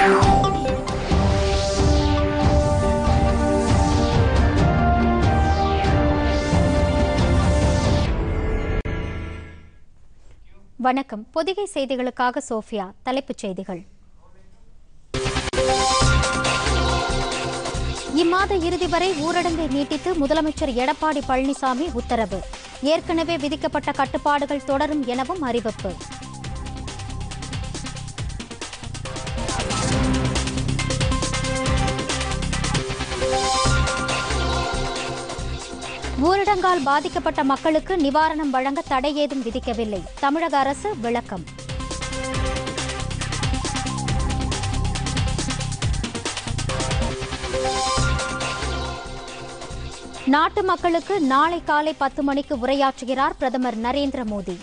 வணக்கம் பொதிகை செய்திகளுக்காக சோஃபியா தலைப்புச் செய்திகள் இம்மாத இறுதி வரை ஊரடங்கை நீட்டித்து முதலமைச்சர் எடப்பாடி பழனிசாமி உத்தரவு ஏற்கனவே விதிக்கப்பட்ட கட்டுப்பாடுகள் தொடரும் எனவும் அறிவிப்பு ஊரடங்கால் பாதிக்கப்பட்ட மக்களுக்கு நிவாரணம் வழங்க தடை ஏதும் விதிக்கவில்லை தமிழக அரசு விளக்கம் நாட்டு மக்களுக்கு நாளை காலை பத்து மணிக்கு உரையாற்றுகிறார் பிரதமர் நரேந்திர மோடி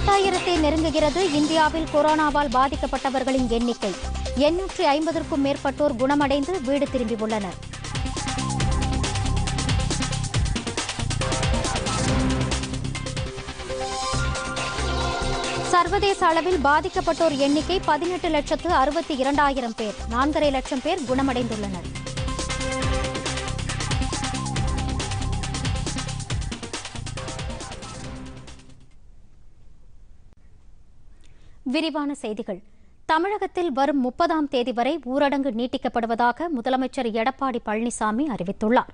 பத்தாயிரத்தை நெருங்குகிறது இந்தியாவில் கொரோனாவால் பாதிக்கப்பட்டவர்களின் எண்ணிக்கை எண்ணூற்றி ஐம்பதற்கும் மேற்பட்டோர் குணமடைந்து வீடு திரும்பியுள்ளனர் சர்வதேச அளவில் பாதிக்கப்பட்டோர் எண்ணிக்கை பதினெட்டு லட்சத்து அறுபத்தி இரண்டாயிரம் பேர் நான்கரை லட்சம் பேர் குணமடைந்துள்ளனர் விரிவான செய்திகள் தமிழகத்தில் வரும் முப்பதாம் தேதி வரை ஊரடங்கு நீட்டிக்கப்படுவதாக முதலமைச்சர் எடப்பாடி பழனிசாமி அறிவித்துள்ளார்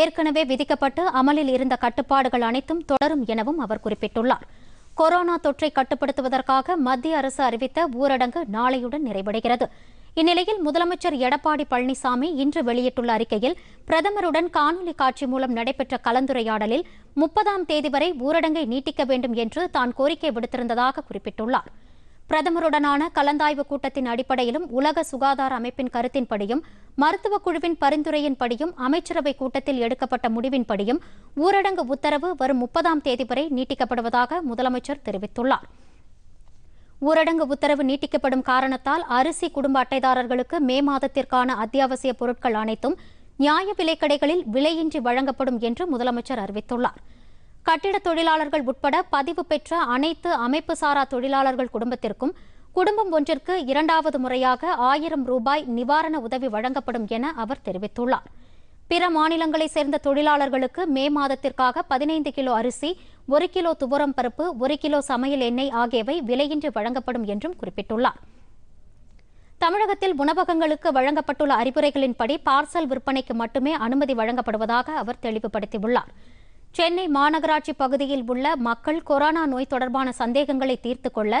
ஏற்கனவே விதிக்கப்பட்டு அமலில் இருந்த கட்டுப்பாடுகள் அனைத்தும் தொடரும் எனவும் அவர் குறிப்பிட்டுள்ளார் கொரோனா தொற்றை கட்டுப்படுத்துவதற்காக மத்திய அரசு அறிவித்த ஊரடங்கு நாளையுடன் நிறைவடைகிறது இந்நிலையில் முதலமைச்சர் எடப்பாடி பழனிசாமி இன்று வெளியிட்டுள்ள அறிக்கையில் பிரதமருடன் காணொலி காட்சி மூலம் நடைபெற்ற கலந்துரையாடலில் முப்பதாம் தேதி வரை ஊரடங்கை நீட்டிக்க வேண்டும் என்று தான் கோரிக்கை விடுத்திருந்ததாக குறிப்பிட்டுள்ளாா் பிரதமருடனான கலந்தாய்வு கூட்டத்தின் அடிப்படையிலும் உலக சுகாதார அமைப்பின் கருத்தின்படியும் மருத்துவக் குழுவின் பரிந்துரையின்படியும் அமைச்சரவை கூட்டத்தில் எடுக்கப்பட்ட முடிவின்படியும் ஊரடங்கு உத்தரவு வரும் முப்பதாம் தேதி வரை நீட்டிக்கப்படுவதாக முதலமைச்சர் தெரிவித்துள்ளார் ஊரடங்கு உத்தரவு நீட்டிக்கப்படும் காரணத்தால் அரிசி குடும்ப அட்டைதாரர்களுக்கு மே மாதத்திற்கான அத்தியாவசிய பொருட்கள் அனைத்தும் நியாய விலைக்கடைகளில் விலையின்றி வழங்கப்படும் என்று முதலமைச்சர் அறிவித்துள்ளாா் கட்டிட தொழிலாளர்கள் உட்பட பதிவு பெற்ற அனைத்து அமைப்பு சாரா தொழிலாளர்கள் குடும்பத்திற்கும் குடும்பம் ஒன்றிற்கு இரண்டாவது முறையாக ஆயிரம் ரூபாய் நிவாரண உதவி வழங்கப்படும் என அவர் தெரிவித்துள்ளார் பிற மாநிலங்களைச் சேர்ந்த தொழிலாளர்களுக்கு மே மாதத்திற்காக பதினைந்து கிலோ அரிசி ஒரு கிலோ துவரம் பருப்பு ஒரு கிலோ சமையல் எண்ணெய் ஆகியவை விலையின்றி வழங்கப்படும் என்றும் குறிப்பிட்டுள்ளார் தமிழகத்தில் உணவகங்களுக்கு வழங்கப்பட்டுள்ள அறிவுரைகளின்படி பார்சல் விற்பனைக்கு மட்டுமே அனுமதி வழங்கப்படுவதாக அவர் தெளிவுபடுத்தியுள்ளார் சென்னை மாநகராட்சி பகுதியில் உள்ள மக்கள் கொரோனா நோய் தொடர்பான சந்தேகங்களை தீர்த்து கொள்ள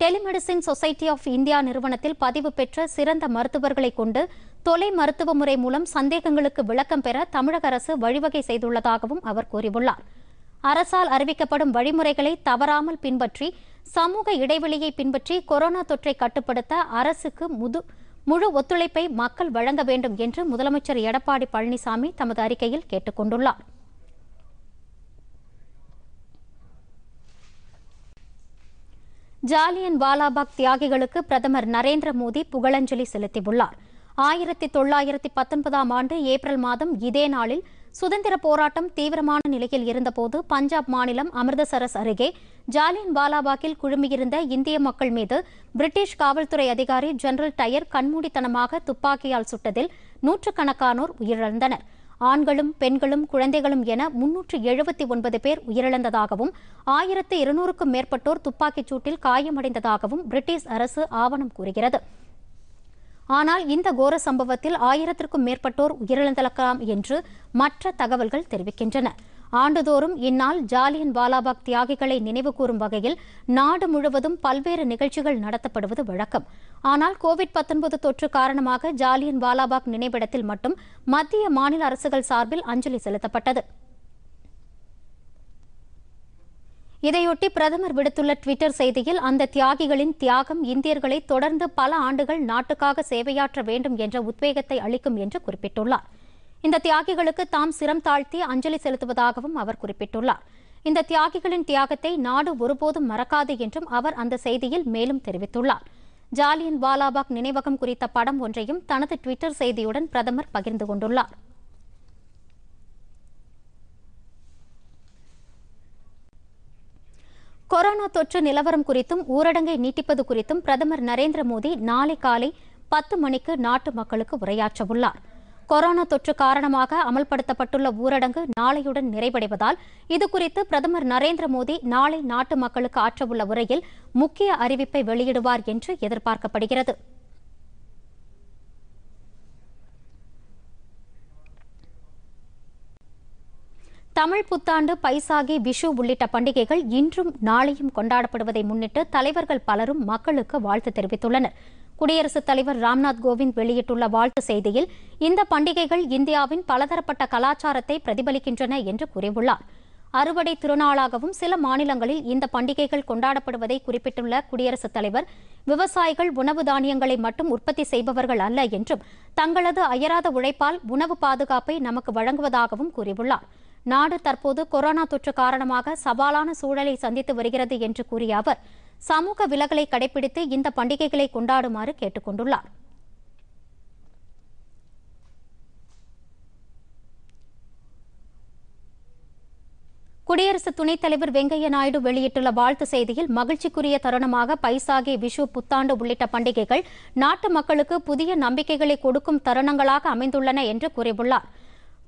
டெலிமெடிசின் சொசைட்டி ஆஃப் இந்தியா நிறுவனத்தில் பதிவு பெற்ற சிறந்த மருத்துவர்களை கொண்டு தொலை மருத்துவ முறை மூலம் சந்தேகங்களுக்கு விளக்கம் பெற தமிழக அரசு வழிவகை செய்துள்ளதாகவும் அவர் கூறியுள்ளார் அரசால் அறிவிக்கப்படும் வழிமுறைகளை தவறாமல் பின்பற்றி சமூக இடைவெளியை பின்பற்றி கொரோனா தொற்றை கட்டுப்படுத்த அரசுக்கு முது முழு ஒத்துழைப்பை மக்கள் வழங்க வேண்டும் என்று முதலமைச்சர் எடப்பாடி பழனிசாமி தமது அறிக்கையில் கேட்டுக் கொண்டுள்ளாா் ஜாலியன் வாலாபாக் தியாகிகளுக்கு பிரதமர் நரேந்திர மோடி புகழஞ்சலி செலுத்தியுள்ளார் ஆயிரத்தி தொள்ளாயிரத்தி பத்தொன்பதாம் ஆண்டு ஏப்ரல் மாதம் இதே நாளில் சுதந்திர போராட்டம் தீவிரமான நிலையில் இருந்தபோது பஞ்சாப் மாநிலம் அமிர்தசரஸ் அருகே ஜாலியன் வாலாபாக்கில் குழுமியிருந்த இந்திய மக்கள் மீது பிரிட்டிஷ் காவல்துறை அதிகாரி ஜெனரல் டயர் கண்மூடித்தனமாக துப்பாக்கியால் சுட்டதில் நூற்றுக்கணக்கானோர் உயிரிழந்தனா் ஆண்களும் பெண்களும் குழந்தைகளும் என முன்னூற்று எழுபத்தி ஒன்பது பேர் உயிரிழந்ததாகவும் ஆயிரத்து இருநூறுக்கும் மேற்பட்டோர் துப்பாக்கிச் சூட்டில் காயமடைந்ததாகவும் பிரிட்டிஷ் அரசு ஆவணம் கூறுகிறது ஆனால் இந்த கோர சம்பவத்தில் ஆயிரத்திற்கும் மேற்பட்டோர் உயிரிழந்திருக்கலாம் என்று மற்ற தகவல்கள் தெரிவிக்கின்றன ஆண்டுதோறும் இந்நாள் ஜாலியன் வாலாபாக் தியாகிகளை நினைவுகூரும் வகையில் நாடு முழுவதும் பல்வேறு நிகழ்ச்சிகள் நடத்தப்படுவது வழக்கம் ஆனால் கோவிட் தொற்று காரணமாக ஜாலியன் வாலாபாக் நினைவிடத்தில் மட்டும் மத்திய மாநில அரசுகள் சார்பில் அஞ்சலி செலுத்தப்பட்டது இதையொட்டி பிரதமர் விடுத்துள்ள டுவிட்டர் செய்தியில் அந்த தியாகிகளின் தியாகம் இந்தியர்களை தொடர்ந்து பல ஆண்டுகள் நாட்டுக்காக சேவையாற்ற வேண்டும் என்ற உத்வேகத்தை அளிக்கும் என்று குறிப்பிட்டுள்ளார் இந்த தியாகிகளுக்கு தாம் சிரம் தாழ்த்தி அஞ்சலி செலுத்துவதாகவும் அவர் குறிப்பிட்டுள்ளார் இந்த தியாகிகளின் தியாகத்தை நாடு ஒருபோதும் மறக்காது என்றும் அவர் அந்த செய்தியில் மேலும் தெரிவித்துள்ளார் ஜாலியன் வாலாபாக் நினைவகம் குறித்த படம் ஒன்றையும் தனது டுவிட்டர் செய்தியுடன் பிரதமர் பகிர்ந்து கொண்டுள்ளார் கொரோனா தொற்று நிலவரம் குறித்தும் ஊரடங்கை நீட்டிப்பது குறித்தும் பிரதமர் நரேந்திர மோடி நாளை காலை பத்து மணிக்கு நாட்டு மக்களுக்கு உரையாற்றவுள்ளார் கொரோனா தொற்று காரணமாக அமல்படுத்தப்பட்டுள்ள ஊரடங்கு நாளையுடன் நிறைவடைவதால் இதுகுறித்து பிரதமர் நரேந்திர மோடி நாளை நாட்டு மக்களுக்கு ஆற்றவுள்ள உரையில் முக்கிய அறிவிப்பை வெளியிடுவார் என்று எதிர்பார்க்கப்படுகிறது தமிழ் புத்தாண்டு பைசாகி விஷு உள்ளிட்ட பண்டிகைகள் இன்றும் நாளையும் கொண்டாடப்படுவதை முன்னிட்டு தலைவர்கள் பலரும் மக்களுக்கு வாழ்த்து தெரிவித்துள்ளனா் குடியரசுத் தலைவர் ராம்நாத் கோவிந்த் வெளியிட்டுள்ள வாழ்த்து செய்தியில் இந்த பண்டிகைகள் இந்தியாவின் பலதரப்பட்ட கலாச்சாரத்தை பிரதிபலிக்கின்றன என்று கூறியுள்ளார் அறுவடை திருநாளாகவும் சில மாநிலங்களில் இந்த பண்டிகைகள் கொண்டாடப்படுவதை குறிப்பிட்டுள்ள குடியரசுத் தலைவர் விவசாயிகள் உணவு தானியங்களை மட்டும் உற்பத்தி செய்பவர்கள் அல்ல என்றும் தங்களது அயராத உழைப்பால் உணவு பாதுகாப்பை நமக்கு வழங்குவதாகவும் கூறியுள்ளார் நாடு தற்போது கொரோனா தொற்று காரணமாக சவாலான சூழலை சந்தித்து வருகிறது என்று கூறிய அவர் சமூக விலகலை கடைபிடித்து இந்த பண்டிகைகளை கொண்டாடுமாறு கேட்டுக் கொண்டுள்ளார் குடியரசு துணைத் தலைவர் வெங்கையா நாயுடு வெளியிட்டுள்ள வாழ்த்து செய்தியில் மகிழ்ச்சிக்குரிய தருணமாக பைசாகி விஷு புத்தாண்டு உள்ளிட்ட பண்டிகைகள் நாட்டு மக்களுக்கு புதிய நம்பிக்கைகளை கொடுக்கும் தருணங்களாக அமைந்துள்ளன என்று கூறியுள்ளாா்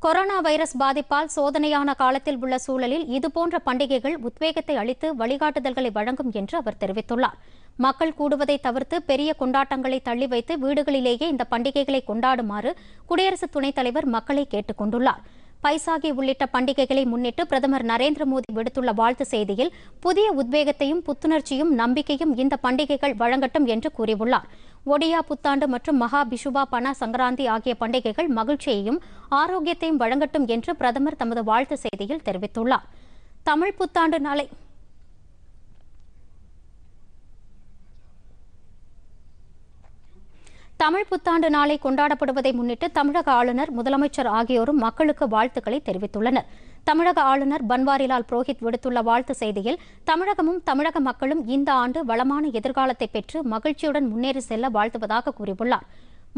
கொரோனா வைரஸ் பாதிப்பால் சோதனையான காலத்தில் உள்ள சூழலில் இதுபோன்ற பண்டிகைகள் உத்வேகத்தை அளித்து வழிகாட்டுதல்களை வழங்கும் என்று அவர் தெரிவித்துள்ளார் மக்கள் கூடுவதை தவிர்த்து பெரிய கொண்டாட்டங்களை தள்ளி வைத்து வீடுகளிலேயே இந்த பண்டிகைகளை கொண்டாடுமாறு குடியரசு துணைத் தலைவர் மக்களை கேட்டுக் கொண்டுள்ளார் பைசாகி உள்ளிட்ட பண்டிகைகளை முன்னிட்டு பிரதமர் நரேந்திர மோடி விடுத்துள்ள வாழ்த்து செய்தியில் புதிய உத்வேகத்தையும் புத்துணர்ச்சியும் நம்பிக்கையும் இந்த பண்டிகைகள் வழங்கட்டும் என்று கூறியுள்ளார் ஒடியா புத்தாண்டு மற்றும் மகா பிஷுபா பண சங்கராந்தி ஆகிய பண்டிகைகள் மகிழ்ச்சியையும் ஆரோக்கியத்தையும் வழங்கட்டும் என்று பிரதமர் தமது வாழ்த்து செய்தியில் தெரிவித்துள்ளார் தமிழ் புத்தாண்டு நாளை தமிழ் புத்தாண்டு நாளை கொண்டாடப்படுவதை முன்னிட்டு தமிழக ஆளுநர் முதலமைச்சர் ஆகியோரும் மக்களுக்கு வாழ்த்துக்களை தெரிவித்துள்ளனா் தமிழக ஆளுநர் பன்வாரிலால் புரோஹித் விடுத்துள்ள வாழ்த்து செய்தியில் தமிழகமும் தமிழக மக்களும் இந்த ஆண்டு வளமான எதிர்காலத்தை பெற்று மகிழ்ச்சியுடன் முன்னேறி செல்ல வாழ்த்துவதாக கூறியுள்ளார்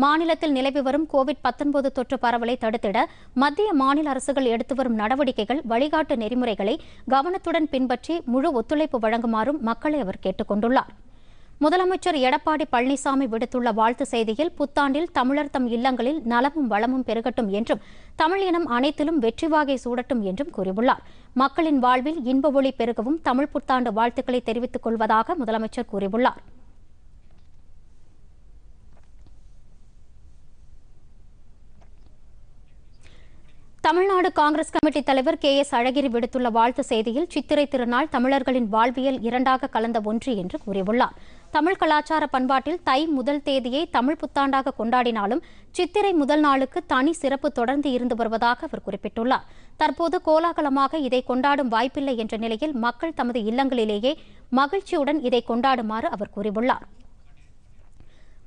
மாநிலத்தில் நிலவி வரும் கோவிட் தொற்று பரவலை தடுத்திட மத்திய மாநில அரசுகள் எடுத்து வரும் நடவடிக்கைகள் வழிகாட்டு நெறிமுறைகளை கவனத்துடன் பின்பற்றி முழு ஒத்துழைப்பு வழங்குமாறும் மக்களை அவர் கேட்டுக் கொண்டுள்ளாா் முதலமைச்சர் எடப்பாடி பழனிசாமி விடுத்துள்ள வாழ்த்து செய்தியில் புத்தாண்டில் தமிழர் தம் இல்லங்களில் நலமும் வளமும் பெருகட்டும் என்றும் தமிழ் இனம் அனைத்திலும் வெற்றி வாகை சூடட்டும் என்றும் கூறியுள்ளார் மக்களின் வாழ்வில் இன்ப ஒளி பெருகவும் தமிழ் புத்தாண்டு வாழ்த்துக்களை தெரிவித்துக் கொள்வதாக முதலமைச்சர் கூறியுள்ளார் தமிழ்நாடு காங்கிரஸ் கமிட்டி தலைவர் கே எஸ் அழகிரி விடுத்துள்ள வாழ்த்து செய்தியில் சித்திரை திருநாள் தமிழர்களின் வாழ்வியல் இரண்டாக கலந்த ஒன்று என்று கூறியுள்ளார் தமிழ் கலாச்சார பண்பாட்டில் தை முதல் தேதியை தமிழ் புத்தாண்டாக கொண்டாடினாலும் சித்திரை முதல் நாளுக்கு தனி சிறப்பு தொடர்ந்து இருந்து வருவதாக அவர் குறிப்பிட்டுள்ளார் தற்போது கோலாகலமாக இதை கொண்டாடும் வாய்ப்பில்லை என்ற நிலையில் மக்கள் தமது இல்லங்களிலேயே மகிழ்ச்சியுடன் இதை கொண்டாடுமாறு அவர் கூறியுள்ளார்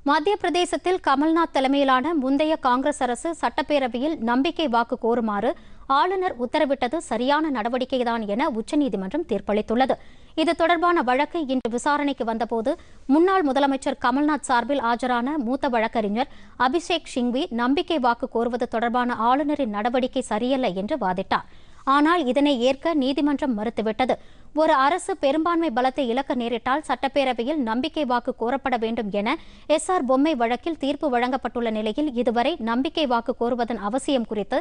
மத்திய பிரதேசத்தில் கமல்நாத் தலைமையிலான முந்தைய காங்கிரஸ் அரசு சட்டப்பேரவையில் நம்பிக்கை வாக்கு கோருமாறு ஆளுநர் உத்தரவிட்டது சரியான நடவடிக்கைதான் என உச்சநீதிமன்றம் தீர்ப்பளித்துள்ளது இது தொடர்பான வழக்கு இன்று விசாரணைக்கு வந்தபோது முன்னாள் முதலமைச்சர் கமல்நாத் சார்பில் ஆஜரான மூத்த வழக்கறிஞர் அபிஷேக் சிங்வி நம்பிக்கை வாக்கு கோருவது தொடர்பான ஆளுநரின் நடவடிக்கை சரியல்ல என்று வாதிட்டார் ஆனால் இதனை ஏற்க நீதிமன்றம் மறுத்துவிட்டது ஒரு அரசு பெரும்பான்மை பலத்தை இழக்க நேரிட்டால் சட்டப்பேரவையில் நம்பிக்கை வாக்கு கோரப்பட வேண்டும் என எஸ் ஆர் பொம்மை வழக்கில் தீர்ப்பு வழங்கப்பட்டுள்ள நிலையில் இதுவரை நம்பிக்கை வாக்கு கோருவதன் அவசியம் குறித்து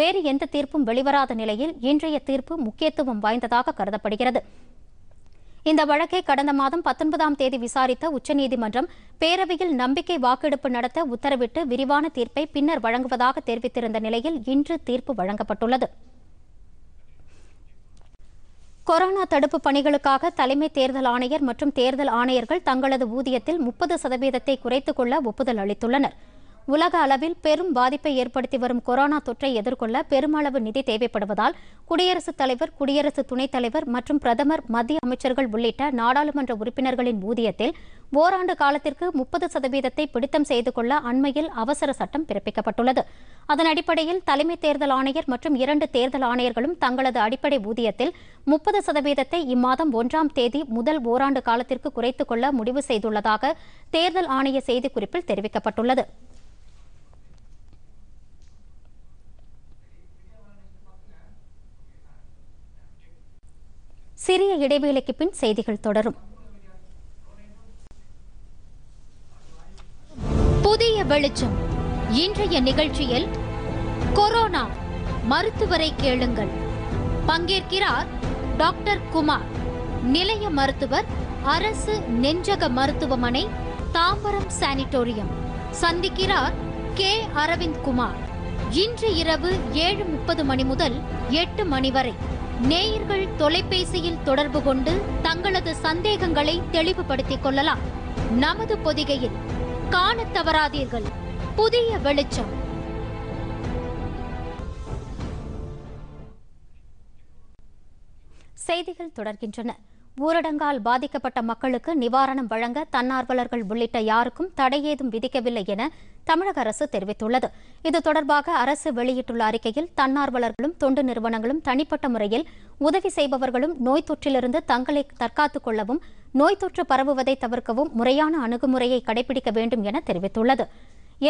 வேறு எந்த தீர்ப்பும் வெளிவராத நிலையில் இன்றைய தீர்ப்பு முக்கியத்துவம் வாய்ந்ததாக கருதப்படுகிறது இந்த வழக்கை கடந்த மாதம் பத்தொன்பதாம் தேதி விசாரித்த உச்சநீதிமன்றம் பேரவையில் நம்பிக்கை வாக்கெடுப்பு நடத்த உத்தரவிட்டு விரிவான தீர்ப்பை பின்னர் வழங்குவதாக தெரிவித்திருந்த நிலையில் இன்று தீர்ப்பு வழங்கப்பட்டுள்ளது கொரோனா தடுப்பு பணிகளுக்காக தலைமை தேர்தல் ஆணையர் மற்றும் தேர்தல் ஆணையர்கள் தங்களது ஊதியத்தில் முப்பது சதவீதத்தை குறைத்துக் கொள்ள ஒப்புதல் அளித்துள்ளனா் உலக அளவில் பெரும் பாதிப்பை ஏற்படுத்தி வரும் கொரோனா தொற்றை எதிர்கொள்ள பெருமளவு நிதி தேவைப்படுவதால் குடியரசுத் தலைவர் குடியரசு துணைத் தலைவர் மற்றும் பிரதமர் மத்திய அமைச்சர்கள் உள்ளிட்ட நாடாளுமன்ற உறுப்பினர்களின் ஊதியத்தில் ஓராண்டு காலத்திற்கு முப்பது சதவீதத்தை பிடித்தம் செய்து கொள்ள அண்மையில் அவசர சட்டம் பிறப்பிக்கப்பட்டுள்ளது அதன் அடிப்படையில் தலைமை தேர்தல் ஆணையர் மற்றும் இரண்டு தேர்தல் ஆணையர்களும் தங்களது அடிப்படை ஊதியத்தில் முப்பது சதவீதத்தை இம்மாதம் ஒன்றாம் தேதி முதல் ஓராண்டு காலத்திற்கு குறைத்துக் கொள்ள முடிவு செய்துள்ளதாக தேர்தல் ஆணைய செய்திக்குறிப்பில் தெரிவிக்கப்பட்டுள்ளது சிறிய இடைவேளைக்கு பின் செய்திகள் தொடரும் புதிய வெளிச்சம் இன்றைய நிகழ்ச்சியில் கொரோனா மருத்துவரை கேளுங்கள் பங்கேற்கிறார் டாக்டர் குமார் நிலைய மருத்துவர் அரசு நெஞ்சக மருத்துவமனை தாம்பரம் சானிட்டோரியம் சந்திக்கிறார் கே அரவிந்த் குமார் இன்று இரவு ஏழு முப்பது மணி முதல் எட்டு மணி வரை நேயர்கள் தொலைபேசியில் தொடர்பு கொண்டு தங்களது சந்தேகங்களை தெளிவுபடுத்திக் கொள்ளலாம் நமது பொதிகையில் காண தவறாதீர்கள் புதிய வெளிச்சம் செய்திகள் தொடர்கின்றன ஊரடங்கால் பாதிக்கப்பட்ட மக்களுக்கு நிவாரணம் வழங்க தன்னார்வலர்கள் உள்ளிட்ட யாருக்கும் தடை ஏதும் விதிக்கவில்லை என தமிழக அரசு தெரிவித்துள்ளது இது தொடர்பாக அரசு வெளியிட்டுள்ள அறிக்கையில் தன்னார்வலர்களும் தொண்டு நிறுவனங்களும் தனிப்பட்ட முறையில் உதவி செய்பவர்களும் நோய் தொற்றிலிருந்து தங்களை தற்காத்துக் கொள்ளவும் நோய் தொற்று பரவுவதை தவிர்க்கவும் முறையான அணுகுமுறையை கடைபிடிக்க வேண்டும் என தெரிவித்துள்ளது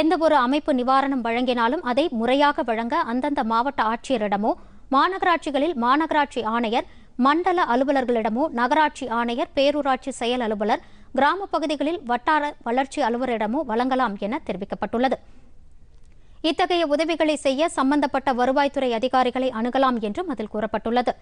எந்தவொரு அமைப்பு நிவாரணம் வழங்கினாலும் அதை முறையாக வழங்க அந்தந்த மாவட்ட ஆட்சியரிடமோ மாநகராட்சிகளில் மாநகராட்சி ஆணையர் மண்டல அலுவலர்களிடமோ நகராட்சி ஆணையர் பேரூராட்சி செயல் அலுவலர் கிராம பகுதிகளில் வட்டார வளர்ச்சி அலுவலரிடமோ வழங்கலாம் என தெரிவிக்கப்பட்டுள்ளது இத்தகைய உதவிகளை செய்ய சம்பந்தப்பட்ட வருவாய்த்துறை அதிகாரிகளை அணுகலாம் என்றும் அதில் கூறப்பட்டுள்ளது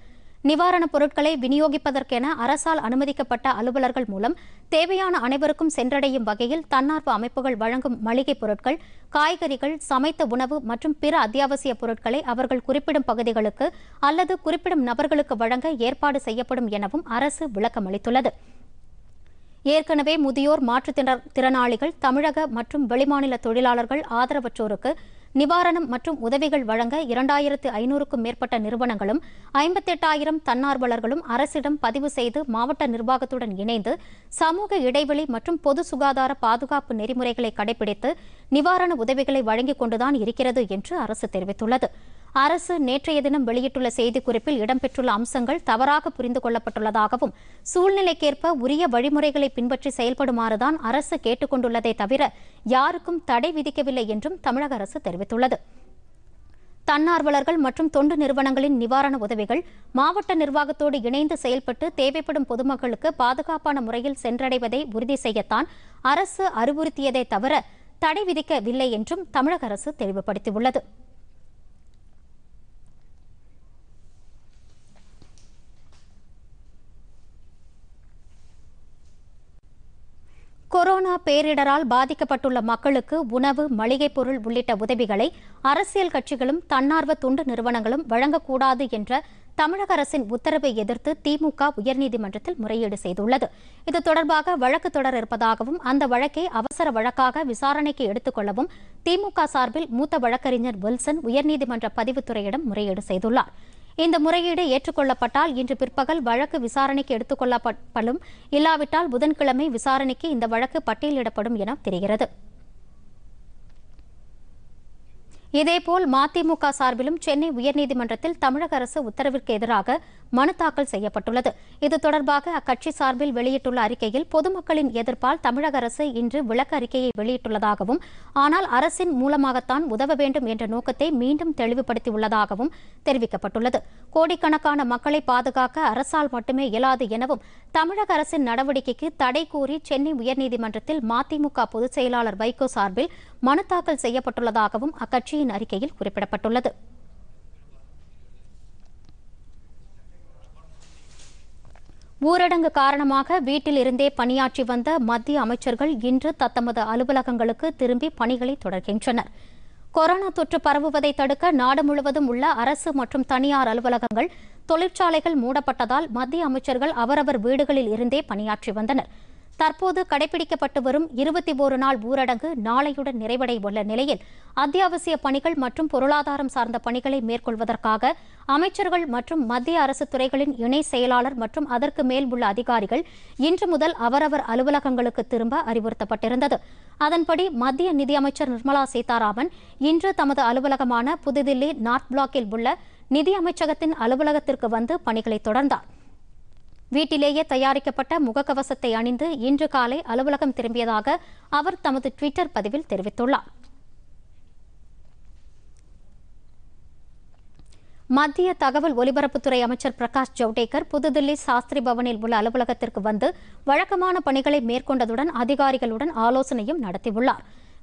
நிவாரணப் பொருட்களை விநியோகிப்பதற்கென அரசால் அனுமதிக்கப்பட்ட அலுவலர்கள் மூலம் தேவையான அனைவருக்கும் சென்றடையும் வகையில் தன்னார்வ அமைப்புகள் வழங்கும் மளிகைப் பொருட்கள் காய்கறிகள் சமைத்த உணவு மற்றும் பிற அத்தியாவசிய பொருட்களை அவர்கள் குறிப்பிடும் பகுதிகளுக்கு அல்லது குறிப்பிடும் நபர்களுக்கு வழங்க ஏற்பாடு செய்யப்படும் எனவும் அரசு விளக்கமளித்துள்ளது ஏற்கனவே முதியோர் மாற்றுத்திறனாளிகள் தமிழக மற்றும் வெளிமாநில தொழிலாளர்கள் ஆதரவற்றோருக்கு நிவாரணம் மற்றும் உதவிகள் வழங்க இரண்டாயிரத்து ஐநூறுக்கும் மேற்பட்ட நிறுவனங்களும் ஐம்பத்தெட்டாயிரம் தன்னார்வலர்களும் அரசிடம் பதிவு செய்து மாவட்ட நிர்வாகத்துடன் இணைந்து சமூக இடைவெளி மற்றும் பொது சுகாதார பாதுகாப்பு நெறிமுறைகளை கடைபிடித்து நிவாரண உதவிகளை வழங்கிக் கொண்டுதான் இருக்கிறது என்று அரசு தெரிவித்துள்ளது அரசு நேற்றைய தினம் வெளியிட்டுள்ள செய்திக்குறிப்பில் இடம்பெற்றுள்ள அம்சங்கள் தவறாக புரிந்து கொள்ளப்பட்டுள்ளதாகவும் சூழ்நிலைக்கேற்ப உரிய வழிமுறைகளை பின்பற்றி செயல்படுமாறுதான் அரசு கேட்டுக் கொண்டுள்ளதை தவிர யாருக்கும் தடை விதிக்கவில்லை என்றும் தமிழக அரசு தெரிவித்துள்ளது தன்னார்வலர்கள் மற்றும் தொண்டு நிறுவனங்களின் நிவாரண உதவிகள் மாவட்ட நிர்வாகத்தோடு இணைந்து செயல்பட்டு தேவைப்படும் பொதுமக்களுக்கு பாதுகாப்பான முறையில் சென்றடைவதை உறுதி செய்யத்தான் அரசு அறிவுறுத்தியதை தவிர தடை விதிக்கவில்லை என்றும் தமிழக அரசு தெளிவுபடுத்தியுள்ளது கொரோனா பேரிடரால் பாதிக்கப்பட்டுள்ள மக்களுக்கு உணவு மளிகைப் பொருள் உள்ளிட்ட உதவிகளை அரசியல் கட்சிகளும் தன்னார்வ தொண்டு நிறுவனங்களும் வழங்கக்கூடாது என்ற தமிழக அரசின் உத்தரவை எதிர்த்து திமுக உயர்நீதிமன்றத்தில் முறையீடு செய்துள்ளது இது தொடர்பாக வழக்கு தொடர் இருப்பதாகவும் அந்த வழக்கை அவசர வழக்காக விசாரணைக்கு எடுத்துக் கொள்ளவும் திமுக சார்பில் மூத்த வழக்கறிஞர் வில்சன் உயர்நீதிமன்ற பதிவுத்துறையிடம் முறையீடு செய்துள்ளார் இந்த முறையீடு ஏற்றுக்கொள்ளப்பட்டால் இன்று பிற்பகல் வழக்கு விசாரணைக்கு எடுத்துக் கொள்ளப்படும் இல்லாவிட்டால் புதன்கிழமை விசாரணைக்கு இந்த வழக்கு பட்டியலிடப்படும் என தெரிகிறது இதேபோல் மதிமுக சார்பிலும் சென்னை உயர்நீதிமன்றத்தில் தமிழக அரசு உத்தரவிற்கு எதிராக மனு தாக்கல் செய்யப்பட்டுள்ளது இது தொடர்பாக அக்கட்சி சார்பில் வெளியிட்டுள்ள அறிக்கையில் பொதுமக்களின் எதிர்ப்பால் தமிழக அரசு இன்று விளக்க அறிக்கையை வெளியிட்டுள்ளதாகவும் ஆனால் அரசின் மூலமாகத்தான் உதவ வேண்டும் என்ற நோக்கத்தை மீண்டும் தெளிவுபடுத்தியுள்ளதாகவும் தெரிவிக்கப்பட்டுள்ளது கோடிக்கணக்கான மக்களை பாதுகாக்க அரசால் மட்டுமே இயலாது எனவும் தமிழக அரசின் நடவடிக்கைக்கு தடை கோரி சென்னை உயர்நீதிமன்றத்தில் மதிமுக பொதுச் செயலாளர் வைகோ சார்பில் மனு தாக்கல் செய்யப்பட்டுள்ளதாகவும் அக்கட்சியின் அறிக்கையில் குறிப்பிடப்பட்டுள்ளது ஊரடங்கு காரணமாக வீட்டில் இருந்தே பணியாற்றி வந்த மத்திய அமைச்சர்கள் இன்று தத்தமது அலுவலகங்களுக்கு திரும்பி பணிகளை தொடர்கின்றனர் கொரோனா தொற்று பரவுவதை தடுக்க நாடு முழுவதும் உள்ள அரசு மற்றும் தனியார் அலுவலகங்கள் தொழிற்சாலைகள் மூடப்பட்டதால் மத்திய அமைச்சர்கள் அவரவர் வீடுகளில் இருந்தே பணியாற்றி வந்தனர் தற்போது கடைபிடிக்கப்பட்டு வரும் இருபத்தி ஒரு நாள் ஊரடங்கு நாளையுடன் நிறைவடை உள்ள நிலையில் அத்தியாவசிய பணிகள் மற்றும் பொருளாதாரம் சார்ந்த பணிகளை மேற்கொள்வதற்காக அமைச்சர்கள் மற்றும் மத்திய அரசு துறைகளின் இணை செயலாளர் மற்றும் அதற்கு மேல் உள்ள அதிகாரிகள் இன்று முதல் அவரவர் அலுவலகங்களுக்கு திரும்ப அறிவுறுத்தப்பட்டிருந்தது அதன்படி மத்திய நிதியமைச்சர் நிர்மலா சீதாராமன் இன்று தமது அலுவலகமான புதுதில்லி நார்த் பிளாக்கில் உள்ள நிதி அமைச்சகத்தின் அலுவலகத்திற்கு வந்து பணிகளை தொடர்ந்தார் வீட்டிலேயே தயாரிக்கப்பட்ட முகக்கவசத்தை அணிந்து இன்று காலை அலுவலகம் திரும்பியதாக அவர் தமது ட்விட்டர் பதிவில் தெரிவித்துள்ளார் மத்திய தகவல் ஒலிபரப்புத்துறை அமைச்சர் பிரகாஷ் ஜவ்டேகர் புதுதில்லி சாஸ்திரி பவனில் உள்ள அலுவலகத்திற்கு வந்து வழக்கமான பணிகளை மேற்கொண்டதுடன் அதிகாரிகளுடன் ஆலோசனையும் நடத்தியுள்ளாா்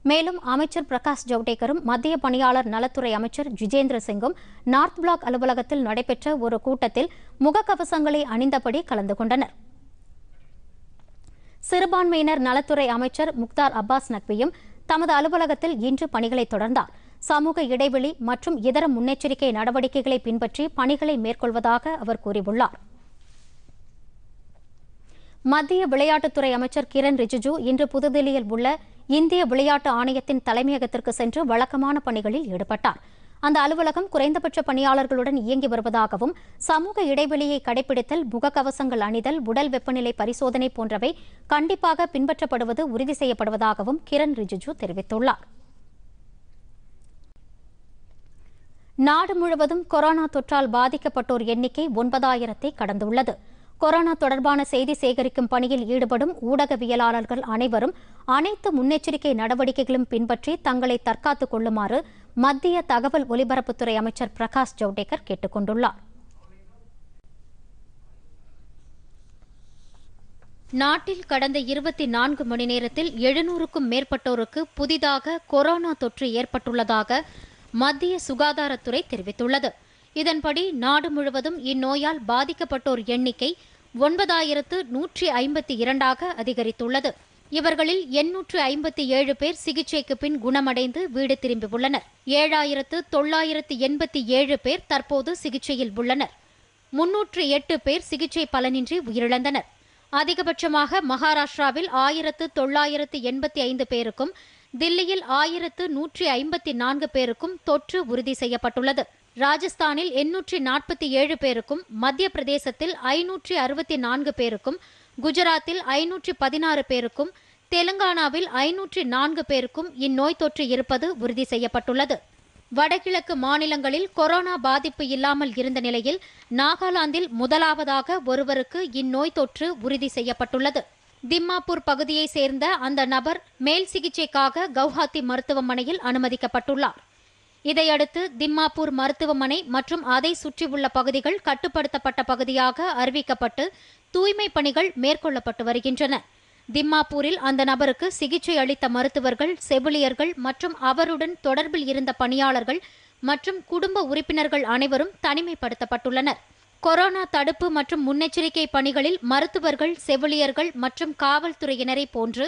மேலும் அமைச்சர் பிரகாஷ் ஜவ்டேகரும் மத்திய பணியாளர் நலத்துறை அமைச்சர் ஜிஜேந்திர சிங்கும் நார்த் பிளாக் அலுவலகத்தில் நடைபெற்ற ஒரு கூட்டத்தில் முகக்கவசங்களை அணிந்தபடி கலந்து கொண்டனர் சிறுபான்மையினர் நலத்துறை அமைச்சர் முக்தார் அப்பாஸ் நக்வியும் தமது அலுவலகத்தில் இன்று பணிகளை தொடர்ந்தார் சமூக இடைவெளி மற்றும் இதர முன்னெச்சரிக்கை நடவடிக்கைகளை பின்பற்றி பணிகளை மேற்கொள்வதாக அவர் கூறியுள்ளார் மத்திய விளையாட்டுத்துறை அமைச்சர் கிரண் ரிஜிஜு இன்று புதுதில்லியில் உள்ள இந்திய விளையாட்டு ஆணையத்தின் தலைமையகத்திற்கு சென்று வழக்கமான பணிகளில் ஈடுபட்டார் அந்த அலுவலகம் குறைந்தபட்ச பணியாளர்களுடன் இயங்கி வருவதாகவும் சமூக இடைவெளியை கடைபிடித்தல் முகக்கவசங்கள் அணிதல் உடல் வெப்பநிலை பரிசோதனை போன்றவை கண்டிப்பாக பின்பற்றப்படுவது உறுதி செய்யப்படுவதாகவும் கிரண் ரிஜிஜு தெரிவித்துள்ளார் நாடு முழுவதும் கொரோனா தொற்றால் பாதிக்கப்பட்டோர் எண்ணிக்கை ஒன்பதாயிரத்தை கடந்துள்ளது கொரோனா தொடர்பான செய்தி சேகரிக்கும் பணியில் ஈடுபடும் ஊடகவியலாளர்கள் அனைவரும் அனைத்து முன்னெச்சரிக்கை நடவடிக்கைகளும் பின்பற்றி தங்களை தற்காத்துக் கொள்ளுமாறு மத்திய தகவல் ஒலிபரப்புத்துறை அமைச்சர் பிரகாஷ் ஜவ்டேகர் கேட்டுக் கொண்டுள்ளார் நாட்டில் கடந்த இருபத்தி நான்கு மணி நேரத்தில் எழுநூறுக்கும் மேற்பட்டோருக்கு புதிதாக கொரோனா தொற்று ஏற்பட்டுள்ளதாக மத்திய சுகாதாரத்துறை தெரிவித்துள்ளது இதன்படி நாடு முழுவதும் இந்நோயால் பாதிக்கப்பட்டோர் எண்ணிக்கை ஒன்பதாயிரத்து நூற்றி ஐம்பத்தி இரண்டாக அதிகரித்துள்ளது இவர்களில் எண்ணூற்று ஐம்பத்தி ஏழு பேர் சிகிச்சைக்கு பின் குணமடைந்து வீடு திரும்பியுள்ளனர் ஏழாயிரத்து தொள்ளாயிரத்து எண்பத்தி ஏழு பேர் தற்போது சிகிச்சையில் உள்ளனர் முன்னூற்று எட்டு பேர் சிகிச்சை பலனின்றி உயிரிழந்தனர் அதிகபட்சமாக மகாராஷ்டிராவில் ஆயிரத்து தொள்ளாயிரத்து எண்பத்தி ஐந்து பேருக்கும் தில்லியில் ஆயிரத்து நூற்றி ஐம்பத்தி நான்கு பேருக்கும் தொற்று உறுதி செய்யப்பட்டுள்ளது ராஜஸ்தானில் எண்ணூற்றி நாற்பத்தி ஏழு பேருக்கும் மத்திய பிரதேசத்தில் ஐநூற்றி அறுபத்தி நான்கு பேருக்கும் குஜராத்தில் ஐநூற்றி பதினாறு பேருக்கும் தெலுங்கானாவில் ஐநூற்றி நான்கு பேருக்கும் இந்நோய் தொற்று இருப்பது உறுதி செய்யப்பட்டுள்ளது வடகிழக்கு மாநிலங்களில் கொரோனா பாதிப்பு இல்லாமல் இருந்த நிலையில் நாகாலாந்தில் முதலாவதாக ஒருவருக்கு இந்நோய் தொற்று உறுதி செய்யப்பட்டுள்ளது திம்மாப்பூர் பகுதியைச் சேர்ந்த அந்த நபர் மேல் சிகிச்சைக்காக கவுஹாத்தி மருத்துவமனையில் அனுமதிக்கப்பட்டுள்ளார் இதையடுத்து திம்மாப்பூர் மருத்துவமனை மற்றும் அதை சுற்றியுள்ள பகுதிகள் கட்டுப்படுத்தப்பட்ட பகுதியாக அறிவிக்கப்பட்டு தூய்மை பணிகள் மேற்கொள்ளப்பட்டு வருகின்றன திம்மாப்பூரில் அந்த நபருக்கு சிகிச்சை அளித்த மருத்துவர்கள் செவிலியர்கள் மற்றும் அவருடன் தொடர்பில் இருந்த பணியாளர்கள் மற்றும் குடும்ப உறுப்பினர்கள் அனைவரும் தனிமைப்படுத்தப்பட்டுள்ளனர் கொரோனா தடுப்பு மற்றும் முன்னெச்சரிக்கை பணிகளில் மருத்துவர்கள் செவிலியர்கள் மற்றும் காவல்துறையினரை போன்று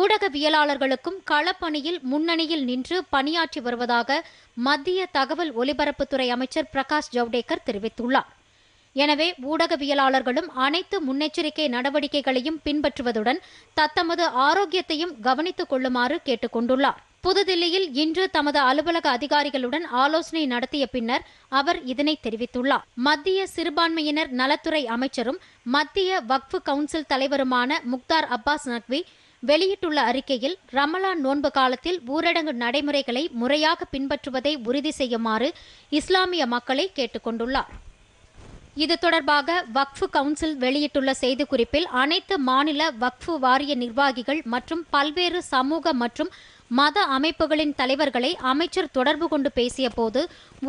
ஊடகவியலாளர்களுக்கும் களப்பணியில் முன்னணியில் நின்று பணியாற்றி வருவதாக மத்திய தகவல் ஒலிபரப்புத்துறை அமைச்சர் பிரகாஷ் ஜவ்டேகர் தெரிவித்துள்ளார் எனவே ஊடகவியலாளர்களும் அனைத்து முன்னெச்சரிக்கை நடவடிக்கைகளையும் பின்பற்றுவதுடன் தத்தமது ஆரோக்கியத்தையும் கவனித்துக் கொள்ளுமாறு கேட்டுக் கொண்டுள்ளார் புதுதில்லியில் இன்று தமது அலுவலக அதிகாரிகளுடன் ஆலோசனை நடத்திய பின்னர் அவர் இதனை தெரிவித்துள்ளார் மத்திய சிறுபான்மையினர் நலத்துறை அமைச்சரும் மத்திய வக்ஃபு கவுன்சில் தலைவருமான முக்தார் அப்பாஸ் நக்வி வெளியிட்டுள்ள அறிக்கையில் ரமலான் நோன்பு காலத்தில் ஊரடங்கு நடைமுறைகளை முறையாக பின்பற்றுவதை உறுதி செய்யுமாறு இஸ்லாமிய மக்களை கேட்டுக்கொண்டுள்ளார் இது தொடர்பாக வக்ஃபு கவுன்சில் வெளியிட்டுள்ள செய்திக்குறிப்பில் அனைத்து மாநில வக்ஃபு வாரிய நிர்வாகிகள் மற்றும் பல்வேறு சமூக மற்றும் மத அமைப்புகளின் தலைவர்களை அமைச்சர் தொடர்பு கொண்டு பேசியபோது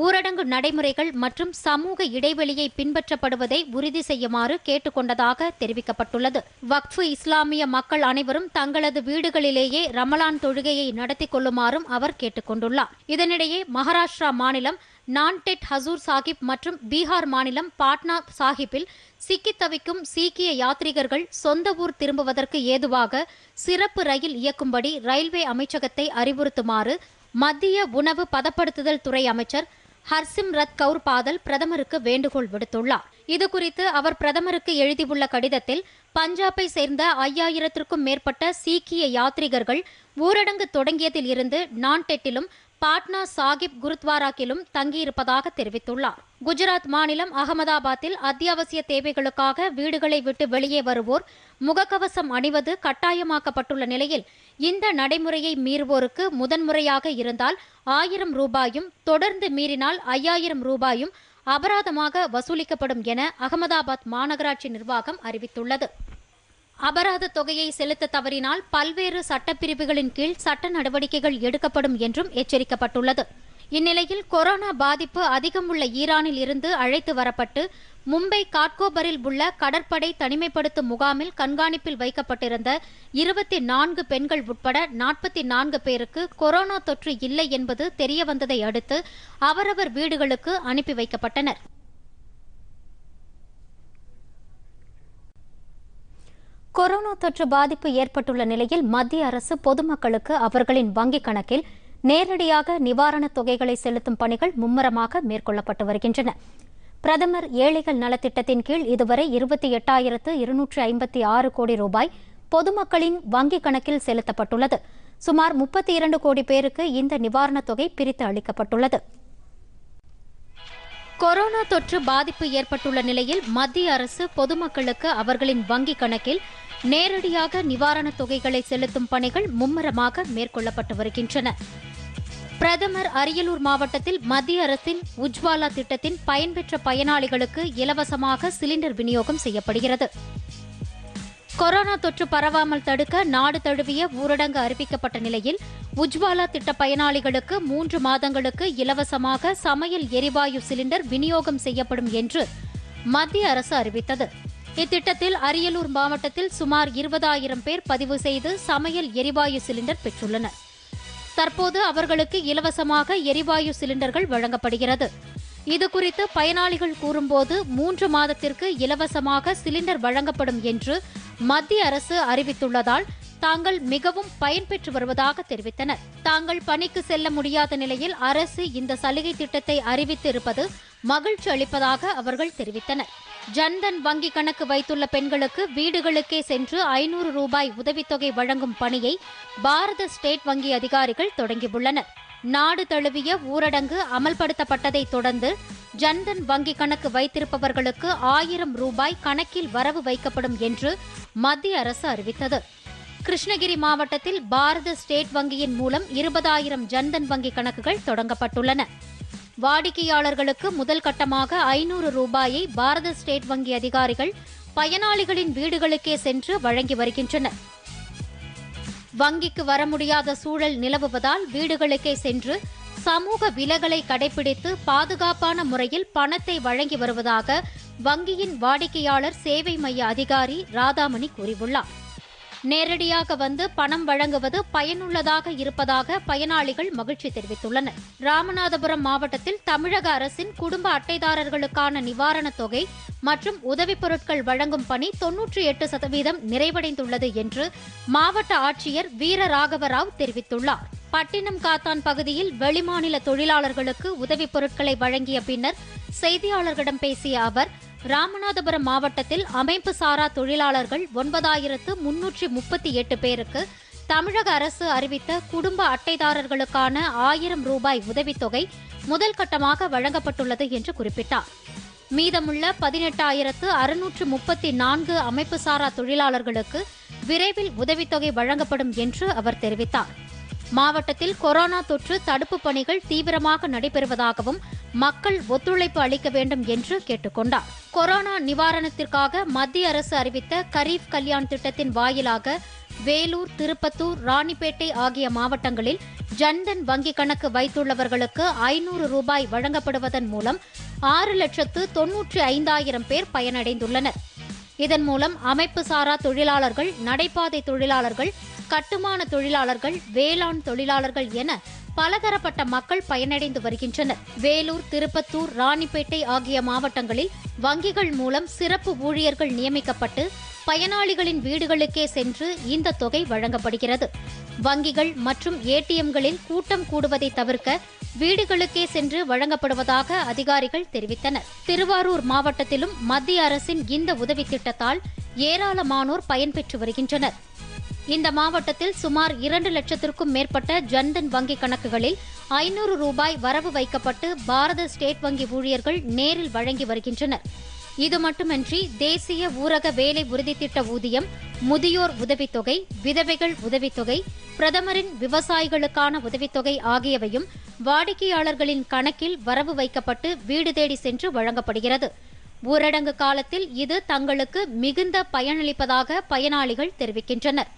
ஊரடங்கு நடைமுறைகள் மற்றும் சமூக இடைவெளியை பின்பற்றப்படுவதை உறுதி செய்யுமாறு கேட்டுக்கொண்டதாக தெரிவிக்கப்பட்டுள்ளது வக்ஃபு இஸ்லாமிய மக்கள் அனைவரும் தங்களது வீடுகளிலேயே ரமலான் தொழுகையை நடத்தி கொள்ளுமாறும் அவர் கேட்டுக்கொண்டுள்ளார் இதனிடையே மகாராஷ்டிரா மாநிலம் நான்டெட் ஹசூர் சாஹிப் மற்றும் பீகார் மாநிலம் பாட்னா சாஹிப்பில் சிக்கி தவிக்கும் சீக்கிய யாத்ரீகர்கள் சொந்த ஊர் திரும்புவதற்கு ஏதுவாக சிறப்பு ரயில் இயக்கும்படி ரயில்வே அமைச்சகத்தை அறிவுறுத்துமாறு மத்திய உணவு பதப்படுத்துதல் துறை அமைச்சர் ஹர்சிம்ரத் கவுர் பாதல் பிரதமருக்கு வேண்டுகோள் விடுத்துள்ளார் இதுகுறித்து அவர் பிரதமருக்கு எழுதியுள்ள கடிதத்தில் பஞ்சாபை சேர்ந்த ஐயாயிரத்திற்கும் மேற்பட்ட சீக்கிய யாத்ரீகர்கள் ஊரடங்கு தொடங்கியதில் இருந்து நான்டெட்டிலும் பாட்னா சாகிப் குருத்வாராக்கிலும் தங்கியிருப்பதாக தெரிவித்துள்ளார் குஜராத் மாநிலம் அகமதாபாத்தில் அத்தியாவசிய தேவைகளுக்காக வீடுகளை விட்டு வெளியே வருவோர் முகக்கவசம் அணிவது கட்டாயமாக்கப்பட்டுள்ள நிலையில் இந்த நடைமுறையை மீறுவோருக்கு முதன்முறையாக இருந்தால் ஆயிரம் ரூபாயும் தொடர்ந்து மீறினால் ஐயாயிரம் ரூபாயும் அபராதமாக வசூலிக்கப்படும் என அகமதாபாத் மாநகராட்சி நிர்வாகம் அறிவித்துள்ளது அபராத தொகையை செலுத்த தவறினால் பல்வேறு சட்டப்பிரிவுகளின் கீழ் சட்ட நடவடிக்கைகள் எடுக்கப்படும் என்றும் எச்சரிக்கப்பட்டுள்ளது இந்நிலையில் கொரோனா பாதிப்பு அதிகம் உள்ள ஈரானில் இருந்து அழைத்து வரப்பட்டு மும்பை காட்கோபரில் உள்ள கடற்படை தனிமைப்படுத்தும் முகாமில் கண்காணிப்பில் வைக்கப்பட்டிருந்த இருபத்தி நான்கு பெண்கள் உட்பட நாற்பத்தி நான்கு பேருக்கு கொரோனா தொற்று இல்லை என்பது தெரியவந்ததை அடுத்து அவரவர் வீடுகளுக்கு அனுப்பி வைக்கப்பட்டனர் கொரோனா தொற்று பாதிப்பு ஏற்பட்டுள்ள நிலையில் மத்திய அரசு பொதுமக்களுக்கு அவர்களின் வங்கிக் கணக்கில் நேரடியாக நிவாரணத் தொகைகளை செலுத்தும் பணிகள் மும்முரமாக மேற்கொள்ளப்பட்டு வருகின்றன பிரதமர் ஏழைகள் நலத்திட்டத்தின் கீழ் இதுவரை இருபத்தி எட்டாயிரத்து இருநூற்றி ஐம்பத்தி ஆறு கோடி ரூபாய் பொதுமக்களின் வங்கிக் கணக்கில் செலுத்தப்பட்டுள்ளது சுமார் முப்பத்தி இரண்டு கோடி பேருக்கு இந்த நிவாரணத் தொகை பிரித்து அளிக்கப்பட்டுள்ளது கொரோனா தொற்று பாதிப்பு ஏற்பட்டுள்ள நிலையில் மத்திய அரசு பொதுமக்களுக்கு அவர்களின் வங்கிக் கணக்கில் நேரடியாக நிவாரணத் தொகைகளை செலுத்தும் பணிகள் மும்முரமாக மேற்கொள்ளப்பட்டு வருகின்றன பிரதமர் அரியலூர் மாவட்டத்தில் மத்திய அரசின் உஜ்வாலா திட்டத்தின் பயன்பெற்ற பயனாளிகளுக்கு இலவசமாக சிலிண்டர் விநியோகம் செய்யப்படுகிறது கொரோனா தொற்று பரவாமல் தடுக்க நாடு தழுவிய ஊரடங்கு அறிவிக்கப்பட்ட நிலையில் உஜ்வாலா திட்ட பயனாளிகளுக்கு மூன்று மாதங்களுக்கு இலவசமாக சமையல் எரிவாயு சிலிண்டர் விநியோகம் செய்யப்படும் என்று மத்திய அரசு அறிவித்தது இத்திட்டத்தில் அரியலூர் மாவட்டத்தில் சுமார் இருபதாயிரம் பேர் பதிவு செய்து சமையல் எரிவாயு சிலிண்டர் பெற்றுள்ளனர் தற்போது அவர்களுக்கு இலவசமாக எரிவாயு சிலிண்டர்கள் வழங்கப்படுகிறது இதுகுறித்து பயனாளிகள் கூறும்போது மூன்று மாதத்திற்கு இலவசமாக சிலிண்டர் வழங்கப்படும் என்று மத்திய அரசு அறிவித்துள்ளதால் தாங்கள் மிகவும் பயன்பெற்று வருவதாக தெரிவித்தனர் தாங்கள் பணிக்கு செல்ல முடியாத நிலையில் அரசு இந்த சலுகை திட்டத்தை அறிவித்திருப்பது மகிழ்ச்சி அளிப்பதாக அவர்கள் தெரிவித்தனர் ஜன்தன் வங்கி கணக்கு வைத்துள்ள பெண்களுக்கு வீடுகளுக்கே சென்று ஐநூறு ரூபாய் உதவித்தொகை வழங்கும் பணியை பாரத ஸ்டேட் வங்கி அதிகாரிகள் தொடங்கியுள்ளனர் நாடு தழுவிய ஊரடங்கு அமல்படுத்தப்பட்டதை தொடர்ந்து ஜன்தன் வங்கி கணக்கு வைத்திருப்பவர்களுக்கு ஆயிரம் ரூபாய் கணக்கில் வரவு வைக்கப்படும் என்று மத்திய அரசு அறிவித்தது கிருஷ்ணகிரி மாவட்டத்தில் பாரத ஸ்டேட் வங்கியின் மூலம் இருபதாயிரம் ஜன்தன் வங்கி கணக்குகள் தொடங்கப்பட்டுள்ளன வாடிக்கையாளர்களுக்கு முதல் கட்டமாக ஐநூறு ரூபாயை பாரத ஸ்டேட் வங்கி அதிகாரிகள் பயனாளிகளின் வீடுகளுக்கே சென்று வழங்கி வருகின்றனர் வங்கிக்கு வர முடியாத சூழல் நிலவுவதால் வீடுகளுக்கே சென்று சமூக விலகலை கடைபிடித்து பாதுகாப்பான முறையில் பணத்தை வழங்கி வருவதாக வங்கியின் வாடிக்கையாளர் சேவை மைய அதிகாரி ராதாமணி கூறியுள்ளார் நேரடியாக வந்து பணம் வழங்குவது பயனுள்ளதாக இருப்பதாக பயனாளிகள் மகிழ்ச்சி தெரிவித்துள்ளனர் ராமநாதபுரம் மாவட்டத்தில் தமிழக அரசின் குடும்ப அட்டைதாரர்களுக்கான நிவாரணத் தொகை மற்றும் உதவிப் பொருட்கள் வழங்கும் பணி தொன்னூற்றி எட்டு சதவீதம் நிறைவடைந்துள்ளது என்று மாவட்ட ஆட்சியர் வீரராகவராவ் தெரிவித்துள்ளார் பட்டினம் காத்தான் பகுதியில் வெளிமாநில தொழிலாளர்களுக்கு உதவிப் பொருட்களை வழங்கிய பின்னர் செய்தியாளர்களிடம் பேசிய அவர் ராமநாதபுரம் மாவட்டத்தில் அமைப்பு சாரா தொழிலாளர்கள் ஒன்பதாயிரத்து முன்னூற்றி முப்பத்தி எட்டு பேருக்கு தமிழக அரசு அறிவித்த குடும்ப அட்டைதாரர்களுக்கான ஆயிரம் ரூபாய் உதவித்தொகை முதல் கட்டமாக வழங்கப்பட்டுள்ளது என்று குறிப்பிட்டார் மீதமுள்ள பதினெட்டாயிரத்து அறுநூற்று முப்பத்தி நான்கு அமைப்பு சாரா தொழிலாளர்களுக்கு விரைவில் உதவித்தொகை வழங்கப்படும் என்று அவர் தெரிவித்தார் மாவட்டத்தில் கொரோனா தொற்று தடுப்பு பணிகள் தீவிரமாக நடைபெறுவதாகவும் மக்கள் ஒத்துழைப்பு அளிக்க வேண்டும் என்று கேட்டுக்கொண்டார் கொரோனா நிவாரணத்திற்காக மத்திய அரசு அறிவித்த கரீப் கல்யாண் திட்டத்தின் வாயிலாக வேலூர் திருப்பத்தூர் ராணிப்பேட்டை ஆகிய மாவட்டங்களில் ஜன்தன் வங்கிக் கணக்கு வைத்துள்ளவர்களுக்கு ஐநூறு ரூபாய் வழங்கப்படுவதன் மூலம் ஆறு லட்சத்து தொன்னூற்றி ஐந்தாயிரம் பேர் பயனடைந்துள்ளனர் இதன் மூலம் அமைப்பு சாரா தொழிலாளர்கள் நடைபாதை தொழிலாளர்கள் கட்டுமான தொழிலாளர்கள் வேளாண் தொழிலாளர்கள் என பலதரப்பட்ட மக்கள் பயனடைந்து வருகின்றனர் வேலூர் திருப்பத்தூர் ராணிப்பேட்டை ஆகிய மாவட்டங்களில் வங்கிகள் மூலம் சிறப்பு ஊழியர்கள் நியமிக்கப்பட்டு பயனாளிகளின் வீடுகளுக்கே சென்று இந்த தொகை வழங்கப்படுகிறது வங்கிகள் மற்றும் ஏடிஎம்களில் கூட்டம் கூடுவதை தவிர்க்க வீடுகளுக்கே சென்று வழங்கப்படுவதாக அதிகாரிகள் தெரிவித்தனர் திருவாரூர் மாவட்டத்திலும் மத்திய அரசின் இந்த உதவி திட்டத்தால் ஏராளமானோர் பயன்பெற்று வருகின்றனர் இந்த மாவட்டத்தில் சுமார் இரண்டு லட்சத்திற்கும் மேற்பட்ட ஜன்தன் வங்கி கணக்குகளில் ஐநூறு ரூபாய் வரவு வைக்கப்பட்டு பாரத ஸ்டேட் வங்கி ஊழியர்கள் நேரில் வழங்கி வருகின்றனர் இது மட்டுமின்றி தேசிய ஊரக வேலை உறுதி திட்ட ஊதியம் முதியோர் உதவித்தொகை விதவைகள் உதவித்தொகை பிரதமரின் விவசாயிகளுக்கான உதவித்தொகை ஆகியவையும் வாடிக்கையாளர்களின் கணக்கில் வரவு வைக்கப்பட்டு வீடு தேடி சென்று வழங்கப்படுகிறது ஊரடங்கு காலத்தில் இது தங்களுக்கு மிகுந்த பயனளிப்பதாக பயனாளிகள் தெரிவிக்கின்றனா்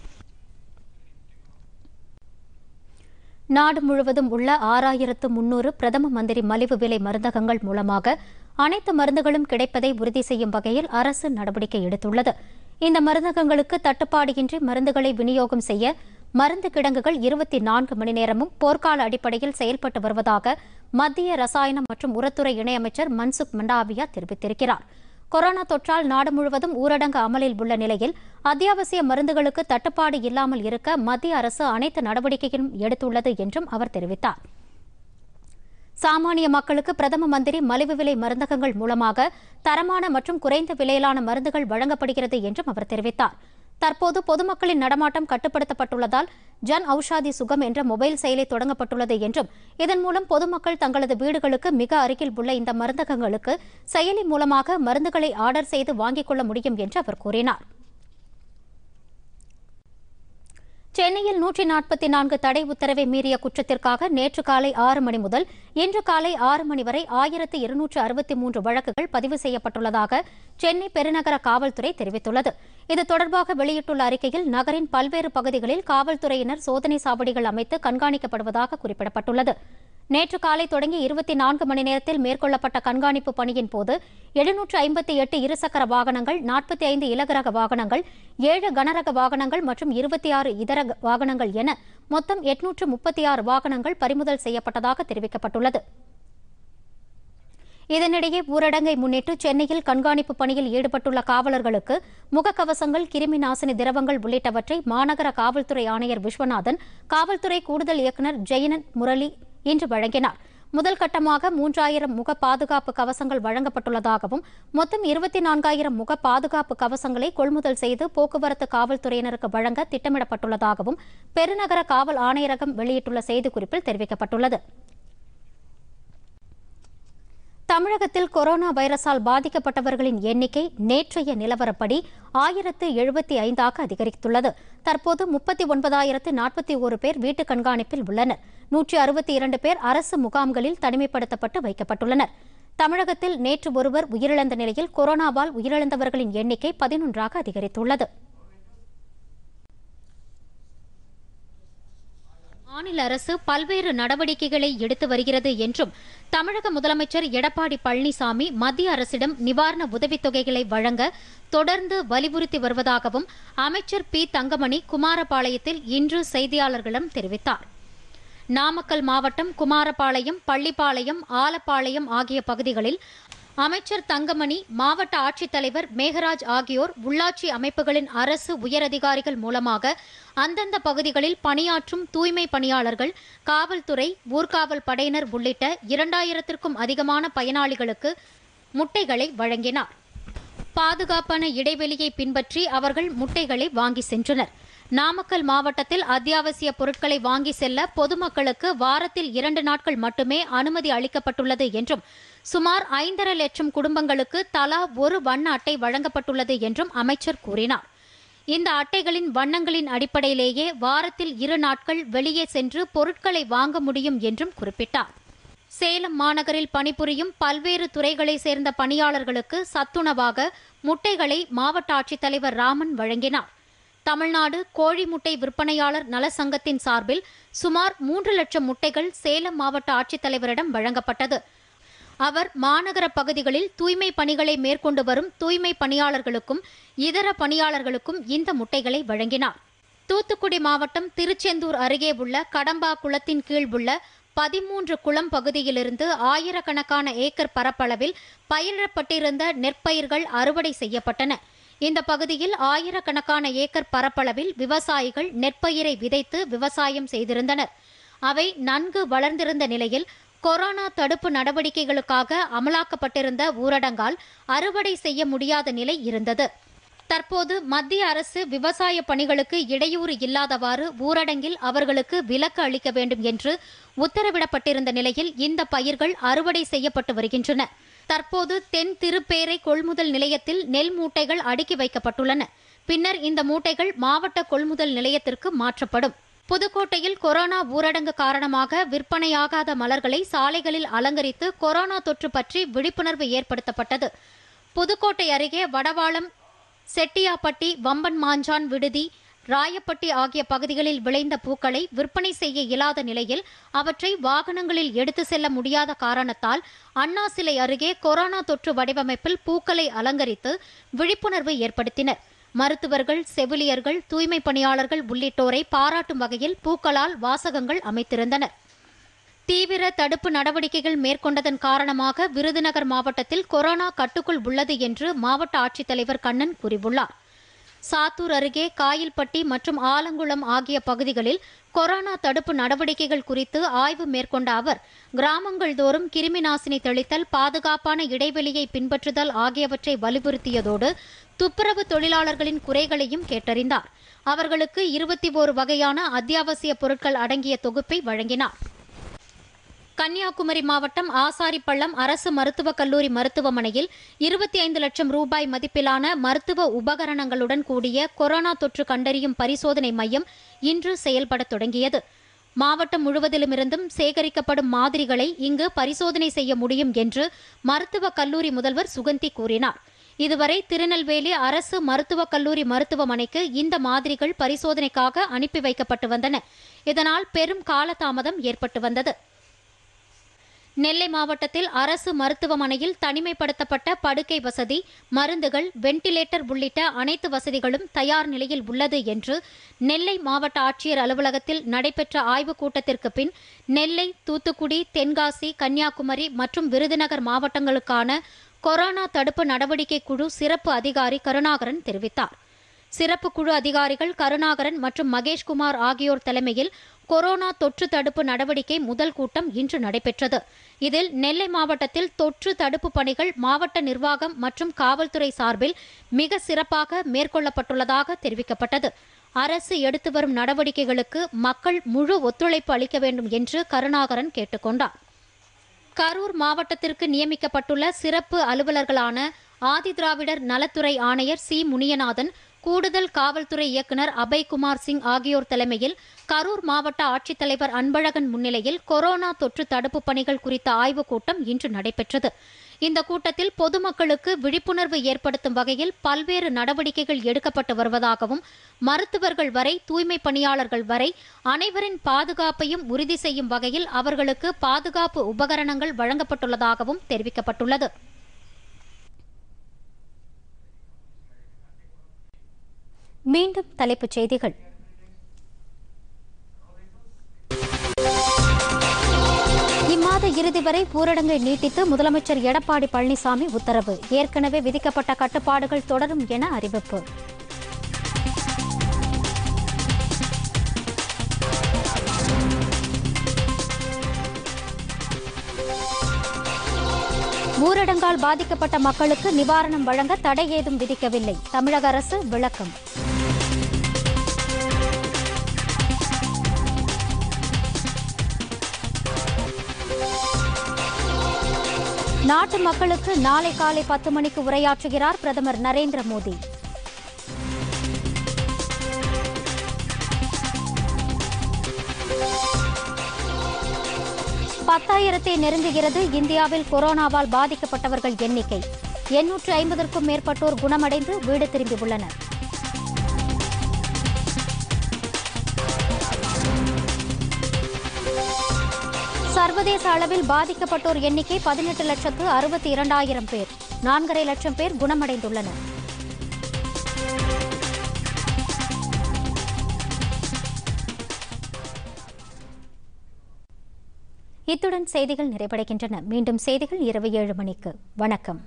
நாடு முழுவதும் உள்ள ஆறாயிரத்து முன்னூறு பிரதம மந்திரி மலிவு விலை மருந்தகங்கள் மூலமாக அனைத்து மருந்துகளும் கிடைப்பதை உறுதி செய்யும் வகையில் அரசு நடவடிக்கை எடுத்துள்ளது இந்த மருந்தகங்களுக்கு தட்டுப்பாடியின்றி மருந்துகளை விநியோகம் செய்ய மருந்து கிடங்குகள் இருபத்தி நான்கு மணி நேரமும் போர்க்கால அடிப்படையில் செயல்பட்டு வருவதாக மத்திய ரசாயனம் மற்றும் உரத்துறை இணையமைச்சர் மன்சுக் மண்டாவியா தெரிவித்திருக்கிறாா் கொரோனா தொற்றால் நாடு முழுவதும் ஊரடங்கு அமலில் உள்ள நிலையில் அத்தியாவசிய மருந்துகளுக்கு தட்டுப்பாடு இல்லாமல் இருக்க மத்திய அரசு அனைத்து நடவடிக்கைகளும் எடுத்துள்ளது என்றும் அவர் தெரிவித்தார் சாமானிய மக்களுக்கு பிரதம மந்திரி மலிவு விலை மருந்தகங்கள் மூலமாக தரமான மற்றும் குறைந்த விலையிலான மருந்துகள் வழங்கப்படுகிறது என்றும் அவர் தெரிவித்தாா் தற்போது பொதுமக்களின் நடமாட்டம் கட்டுப்படுத்தப்பட்டுள்ளதால் ஜன் ஔஷாதி சுகம் என்ற மொபைல் செயலி தொடங்கப்பட்டுள்ளது என்றும் இதன் மூலம் பொதுமக்கள் தங்களது வீடுகளுக்கு மிக அருகில் உள்ள இந்த மருந்தகங்களுக்கு செயலி மூலமாக மருந்துகளை ஆர்டர் செய்து வாங்கிக் கொள்ள முடியும் என்று அவர் கூறினார் சென்னையில் நூற்றி நாற்பத்தி நான்கு தடை உத்தரவை மீறிய குற்றத்திற்காக நேற்று காலை ஆறு மணி முதல் இன்று காலை ஆறு மணி வரை ஆயிரத்து இருநூற்று அறுபத்தி மூன்று வழக்குகள் பதிவு செய்யப்பட்டுள்ளதாக சென்னை பெருநகர காவல்துறை தெரிவித்துள்ளது இது தொடர்பாக வெளியிட்டுள்ள அறிக்கையில் நகரின் பல்வேறு பகுதிகளில் காவல்துறையினர் சோதனை சாவடிகள் அமைத்து கண்காணிக்கப்படுவதாக குறிப்பிடப்பட்டுள்ளது நேற்று காலை தொடங்கி இருபத்தி நான்கு மணி நேரத்தில் மேற்கொள்ளப்பட்ட கண்காணிப்பு பணியின் போது எழுநூற்று ஐம்பத்தி எட்டு இருசக்கர வாகனங்கள் நாற்பத்தி ஐந்து இலகரக வாகனங்கள் ஏழு கனரக வாகனங்கள் மற்றும் இருபத்தி ஆறு இதர வாகனங்கள் என மொத்தம் எட்நூற்று முப்பத்தி ஆறு வாகனங்கள் பறிமுதல் செய்யப்பட்டதாக தெரிவிக்கப்பட்டுள்ளது இதனிடையே ஊரடங்கை முன்னிட்டு சென்னையில் கண்காணிப்பு பணியில் ஈடுபட்டுள்ள காவலர்களுக்கு முகக்கவசங்கள் கிருமி நாசினி திரவங்கள் உள்ளிட்டவற்றை மாநகர காவல்துறை ஆணையர் விஸ்வநாதன் காவல்துறை கூடுதல் இயக்குநர் ஜெயனன் முரளி இன்று வழங்கினார் முதல் கட்டமாக மூன்றாயிரம் முக பாதுகாப்பு கவசங்கள் வழங்கப்பட்டுள்ளதாகவும் மொத்தம் இருபத்தி நான்காயிரம் முக பாதுகாப்பு கவசங்களை கொள்முதல் செய்து போக்குவரத்து காவல்துறையினருக்கு வழங்க திட்டமிடப்பட்டுள்ளதாகவும் பெருநகர காவல் ஆணையரகம் வெளியிட்டுள்ள செய்திக்குறிப்பில் தெரிவிக்கப்பட்டுள்ளது தமிழகத்தில் கொரோனா வைரஸால் பாதிக்கப்பட்டவர்களின் எண்ணிக்கை நேற்றைய நிலவரப்படி ஆயிரத்து எழுபத்தி ஐந்தாக அதிகரித்துள்ளது தற்போது முப்பத்தி ஒன்பதாயிரத்து நாற்பத்தி ஒரு பேர் வீட்டு கண்காணிப்பில் உள்ளனர் நூற்றி அறுபத்தி இரண்டு பேர் அரசு முகாம்களில் தனிமைப்படுத்தப்பட்டு வைக்கப்பட்டுள்ளனர் தமிழகத்தில் நேற்று ஒருவர் உயிரிழந்த நிலையில் கொரோனாவால் உயிரிழந்தவர்களின் எண்ணிக்கை பதினொன்றாக அதிகரித்துள்ளது மாநில அரசு பல்வேறு நடவடிக்கைகளை எடுத்து வருகிறது என்றும் தமிழக முதலமைச்சர் எடப்பாடி பழனிசாமி மத்திய அரசிடம் நிவாரண தொகைகளை வழங்க தொடர்ந்து வலியுறுத்தி வருவதாகவும் அமைச்சர் பி தங்கமணி குமாரபாளையத்தில் இன்று செய்தியாளர்களிடம் தெரிவித்தார் நாமக்கல் மாவட்டம் குமாரபாளையம் பள்ளிப்பாளையம் ஆலப்பாளையம் ஆகிய பகுதிகளில் அமைச்சர் தங்கமணி மாவட்ட ஆட்சித்தலைவர் மேகராஜ் ஆகியோர் உள்ளாட்சி அமைப்புகளின் அரசு உயரதிகாரிகள் மூலமாக அந்தந்த பகுதிகளில் பணியாற்றும் தூய்மை பணியாளர்கள் காவல்துறை ஊர்காவல் படையினர் உள்ளிட்ட இரண்டாயிரத்திற்கும் அதிகமான பயனாளிகளுக்கு முட்டைகளை வழங்கினார் பாதுகாப்பான இடைவெளியை பின்பற்றி அவர்கள் முட்டைகளை வாங்கி சென்றனர் நாமக்கல் மாவட்டத்தில் அத்தியாவசிய பொருட்களை வாங்கி செல்ல பொதுமக்களுக்கு வாரத்தில் இரண்டு நாட்கள் மட்டுமே அனுமதி அளிக்கப்பட்டுள்ளது என்றும் சுமார் ஐந்தரை லட்சம் குடும்பங்களுக்கு தலா ஒரு வண்ண அட்டை வழங்கப்பட்டுள்ளது என்றும் அமைச்சர் கூறினார் இந்த அட்டைகளின் வண்ணங்களின் அடிப்படையிலேயே வாரத்தில் இரு நாட்கள் வெளியே சென்று பொருட்களை வாங்க முடியும் என்றும் குறிப்பிட்டார் சேலம் மாநகரில் பணிபுரியும் பல்வேறு துறைகளை சேர்ந்த பணியாளர்களுக்கு சத்துணவாக முட்டைகளை மாவட்ட ஆட்சித்தலைவர் ராமன் வழங்கினார் தமிழ்நாடு கோழி முட்டை விற்பனையாளர் நல சங்கத்தின் சார்பில் சுமார் மூன்று லட்சம் முட்டைகள் சேலம் மாவட்ட ஆட்சித்தலைவரிடம் வழங்கப்பட்டது அவர் மாநகர பகுதிகளில் தூய்மை பணிகளை மேற்கொண்டு வரும் தூய்மை பணியாளர்களுக்கும் இதர பணியாளர்களுக்கும் இந்த முட்டைகளை வழங்கினார் தூத்துக்குடி மாவட்டம் திருச்செந்தூர் அருகே உள்ள கடம்பா குளத்தின் கீழ் உள்ள பதிமூன்று குளம் பகுதியிலிருந்து ஆயிரக்கணக்கான ஏக்கர் பரப்பளவில் பயிரிடப்பட்டிருந்த நெற்பயிர்கள் அறுவடை செய்யப்பட்டன இந்த பகுதியில் ஆயிரக்கணக்கான ஏக்கர் பரப்பளவில் விவசாயிகள் நெற்பயிரை விதைத்து விவசாயம் செய்திருந்தனர் அவை நன்கு வளர்ந்திருந்த நிலையில் கொரோனா தடுப்பு நடவடிக்கைகளுக்காக அமலாக்கப்பட்டிருந்த ஊரடங்கால் அறுவடை செய்ய முடியாத நிலை இருந்தது தற்போது மத்திய அரசு விவசாய பணிகளுக்கு இடையூறு இல்லாதவாறு ஊரடங்கில் அவர்களுக்கு விலக்கு அளிக்க வேண்டும் என்று உத்தரவிடப்பட்டிருந்த நிலையில் இந்த பயிர்கள் அறுவடை செய்யப்பட்டு வருகின்றன தற்போது தென் திருப்பேரை கொள்முதல் நிலையத்தில் நெல் மூட்டைகள் அடுக்கி வைக்கப்பட்டுள்ளன பின்னர் இந்த மூட்டைகள் மாவட்ட கொள்முதல் நிலையத்திற்கு மாற்றப்படும் புதுக்கோட்டையில் கொரோனா ஊரடங்கு காரணமாக விற்பனையாகாத மலர்களை சாலைகளில் அலங்கரித்து கொரோனா தொற்று பற்றி விழிப்புணர்வு ஏற்படுத்தப்பட்டது புதுக்கோட்டை அருகே வடவாளம் செட்டியாப்பட்டி வம்பன் மாஞ்சான் விடுதி ராயப்பட்டி ஆகிய பகுதிகளில் விளைந்த பூக்களை விற்பனை செய்ய இயலாத நிலையில் அவற்றை வாகனங்களில் எடுத்து செல்ல முடியாத காரணத்தால் அண்ணா சிலை அருகே கொரோனா தொற்று வடிவமைப்பில் பூக்களை அலங்கரித்து விழிப்புணர்வு ஏற்படுத்தினர் மருத்துவர்கள் செவிலியர்கள் தூய்மை பணியாளர்கள் உள்ளிட்டோரை பாராட்டும் வகையில் பூக்களால் வாசகங்கள் அமைத்திருந்தனர் தீவிர தடுப்பு நடவடிக்கைகள் மேற்கொண்டதன் காரணமாக விருதுநகர் மாவட்டத்தில் கொரோனா கட்டுக்குள் உள்ளது என்று மாவட்ட ஆட்சித்தலைவர் கண்ணன் கூறியுள்ளார் சாத்தூர் அருகே காயில்பட்டி மற்றும் ஆலங்குளம் ஆகிய பகுதிகளில் கொரோனா தடுப்பு நடவடிக்கைகள் குறித்து ஆய்வு மேற்கொண்ட அவர் கிராமங்கள் தோறும் கிருமி நாசினி தெளித்தல் பாதுகாப்பான இடைவெளியை பின்பற்றுதல் ஆகியவற்றை வலியுறுத்தியதோடு துப்புரவு தொழிலாளர்களின் குறைகளையும் கேட்டறிந்தார் அவர்களுக்கு இருபத்தி ஓரு வகையான அத்தியாவசிய பொருட்கள் அடங்கிய தொகுப்பை வழங்கினார் கன்னியாகுமரி மாவட்டம் ஆசாரிப்பள்ளம் அரசு மருத்துவக் கல்லூரி மருத்துவமனையில் இருபத்தி ஐந்து லட்சம் ரூபாய் மதிப்பிலான மருத்துவ உபகரணங்களுடன் கூடிய கொரோனா தொற்று கண்டறியும் பரிசோதனை மையம் இன்று செயல்பட தொடங்கியது மாவட்டம் முழுவதிலுமிருந்தும் சேகரிக்கப்படும் மாதிரிகளை இங்கு பரிசோதனை செய்ய முடியும் என்று மருத்துவக் கல்லூரி முதல்வர் சுகந்தி கூறினார் இதுவரை திருநெல்வேலி அரசு மருத்துவக் கல்லூரி மருத்துவமனைக்கு இந்த மாதிரிகள் பரிசோதனைக்காக அனுப்பி வைக்கப்பட்டு வந்தன இதனால் பெரும் காலதாமதம் ஏற்பட்டு வந்தது நெல்லை மாவட்டத்தில் அரசு மருத்துவமனையில் தனிமைப்படுத்தப்பட்ட படுக்கை வசதி மருந்துகள் வென்டிலேட்டர் உள்ளிட்ட அனைத்து வசதிகளும் தயார் நிலையில் உள்ளது என்று நெல்லை மாவட்ட ஆட்சியர் அலுவலகத்தில் நடைபெற்ற ஆய்வுக் கூட்டத்திற்கு பின் நெல்லை தூத்துக்குடி தென்காசி கன்னியாகுமரி மற்றும் விருதுநகர் மாவட்டங்களுக்கான கொரோனா தடுப்பு நடவடிக்கை குழு சிறப்பு அதிகாரி கருணாகரன் தெரிவித்தார் சிறப்பு குழு அதிகாரிகள் கருணாகரன் மற்றும் மகேஷ்குமார் ஆகியோர் தலைமையில் கொரோனா தொற்று தடுப்பு நடவடிக்கை முதல் கூட்டம் இன்று நடைபெற்றது இதில் நெல்லை மாவட்டத்தில் தொற்று தடுப்பு பணிகள் மாவட்ட நிர்வாகம் மற்றும் காவல்துறை சார்பில் மிக சிறப்பாக மேற்கொள்ளப்பட்டுள்ளதாக தெரிவிக்கப்பட்டது அரசு எடுத்து வரும் நடவடிக்கைகளுக்கு மக்கள் முழு ஒத்துழைப்பு அளிக்க வேண்டும் என்று கருணாகரன் கேட்டுக்கொண்டார் கரூர் மாவட்டத்திற்கு நியமிக்கப்பட்டுள்ள சிறப்பு அலுவலர்களான ஆதிதிராவிடர் நலத்துறை ஆணையர் சி முனியநாதன் கூடுதல் காவல்துறை இயக்குநர் அபய்குமார் சிங் ஆகியோர் தலைமையில் கரூர் மாவட்ட ஆட்சித்தலைவர் அன்பழகன் முன்னிலையில் கொரோனா தொற்று தடுப்பு பணிகள் குறித்த ஆய்வுக் கூட்டம் இன்று நடைபெற்றது இந்த கூட்டத்தில் பொதுமக்களுக்கு விழிப்புணர்வு ஏற்படுத்தும் வகையில் பல்வேறு நடவடிக்கைகள் எடுக்கப்பட்டு வருவதாகவும் மருத்துவர்கள் வரை தூய்மை பணியாளர்கள் வரை அனைவரின் பாதுகாப்பையும் உறுதி செய்யும் வகையில் அவர்களுக்கு பாதுகாப்பு உபகரணங்கள் வழங்கப்பட்டுள்ளதாகவும் தெரிவிக்கப்பட்டுள்ளது மீண்டும் தலைப்புச் செய்திகள் இம்மாத இறுதி வரை ஊரடங்கை நீட்டித்து முதலமைச்சர் எடப்பாடி பழனிசாமி உத்தரவு ஏற்கனவே விதிக்கப்பட்ட கட்டுப்பாடுகள் தொடரும் என அறிவிப்பு ஊரடங்கால் பாதிக்கப்பட்ட மக்களுக்கு நிவாரணம் வழங்க தடை ஏதும் விதிக்கவில்லை தமிழக அரசு விளக்கம் நாட்டு மக்களுக்கு நாளை காலை பத்து மணிக்கு உரையாற்றுகிறார் பிரதமர் நரேந்திர மோடி பத்தாயிரத்தை நெருங்குகிறது இந்தியாவில் கொரோனாவால் பாதிக்கப்பட்டவர்கள் எண்ணிக்கை எண்ணூற்று ஐம்பதற்கும் மேற்பட்டோர் குணமடைந்து வீடு திரும்பியுள்ளனர் சர்வதேச அளவில் பாதிக்கப்பட்டோர் எண்ணிக்கை பதினெட்டு லட்சத்து அறுபத்தி இரண்டாயிரம் பேர் நான்கரை லட்சம் பேர் குணமடைந்துள்ளனர் இத்துடன் செய்திகள் நிறைவடைகின்றன மீண்டும் செய்திகள் இரவு ஏழு மணிக்கு வணக்கம்